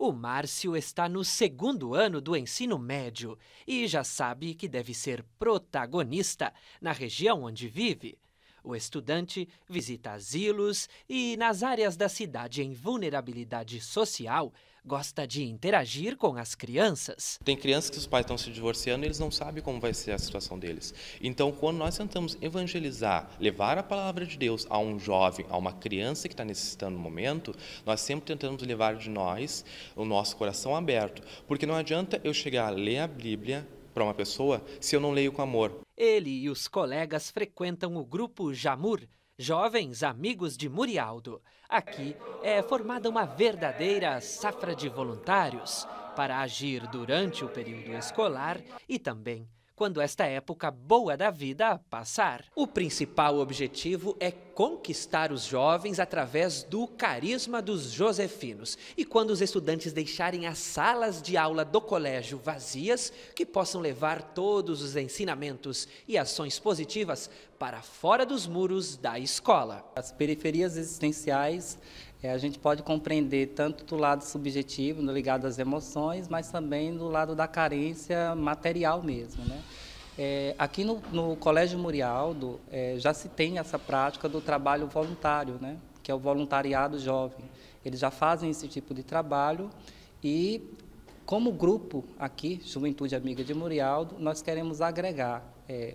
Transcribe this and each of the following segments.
O Márcio está no segundo ano do ensino médio e já sabe que deve ser protagonista na região onde vive. O estudante visita asilos e, nas áreas da cidade em vulnerabilidade social, gosta de interagir com as crianças. Tem crianças que os pais estão se divorciando e eles não sabem como vai ser a situação deles. Então, quando nós tentamos evangelizar, levar a palavra de Deus a um jovem, a uma criança que está necessitando no momento, nós sempre tentamos levar de nós o nosso coração aberto. Porque não adianta eu chegar a ler a Bíblia para uma pessoa se eu não leio com amor. Ele e os colegas frequentam o grupo Jamur, Jovens Amigos de Murialdo. Aqui é formada uma verdadeira safra de voluntários para agir durante o período escolar e também quando esta época boa da vida passar. O principal objetivo é conquistar os jovens através do carisma dos josefinos. E quando os estudantes deixarem as salas de aula do colégio vazias, que possam levar todos os ensinamentos e ações positivas para fora dos muros da escola. As periferias existenciais é, a gente pode compreender tanto do lado subjetivo, ligado às emoções, mas também do lado da carência material mesmo, né? É, aqui no, no, Colégio Murialdo é, já se tem essa prática do trabalho voluntário, né? que é o voluntariado jovem. Eles já fazem esse tipo de trabalho e, como grupo aqui, Juventude Amiga de Murialdo, nós queremos agregar é,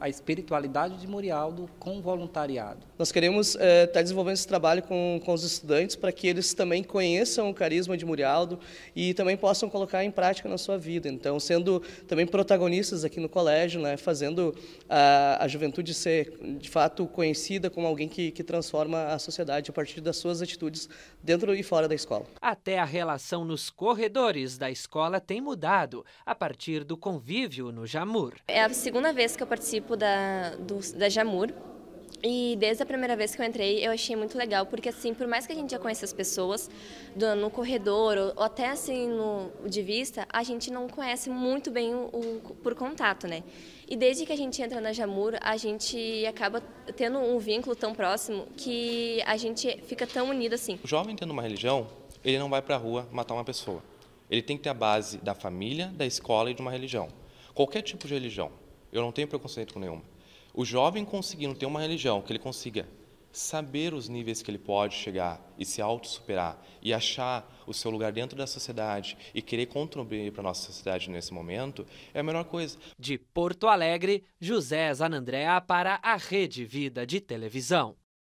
a espiritualidade de Murialdo com o voluntariado. Nós queremos estar eh, tá é, desenvolvendo esse trabalho com, com os estudantes para que eles também conheçam o carisma de Murialdo e também possam colocar em prática na sua vida. Então, sendo também protagonistas aqui no colégio, né, fazendo a, a juventude ser, de fato, conhecida como alguém que, que transforma a sociedade a partir das suas atitudes dentro e fora da escola. Até a relação nos corredores da escola tem mudado a partir do convívio no Jamur. É a segunda vez que eu participo da, do, da Jamur, e desde a primeira vez que eu entrei, eu achei muito legal, porque assim, por mais que a gente já conheça as pessoas no corredor ou, ou, até assim no, de vista, a gente não conhece muito bem o, o, por contato, né? E desde que a gente entra na Jamur, a gente acaba tendo um vínculo tão próximo que a gente fica tão unido assim. O jovem tendo uma religião, ele não vai para a rua matar uma pessoa. Ele tem que ter a base da família, da escola e de uma religião. Qualquer tipo de religião. Eu não tenho preconceito com nenhuma. O jovem conseguindo ter uma religião que ele consiga saber os níveis que ele pode chegar e se autossuperar e achar o seu lugar dentro da sociedade e querer contribuir para a nossa sociedade nesse momento é a melhor coisa. De Porto Alegre, José Zanandrea para a Rede Vida de Televisão.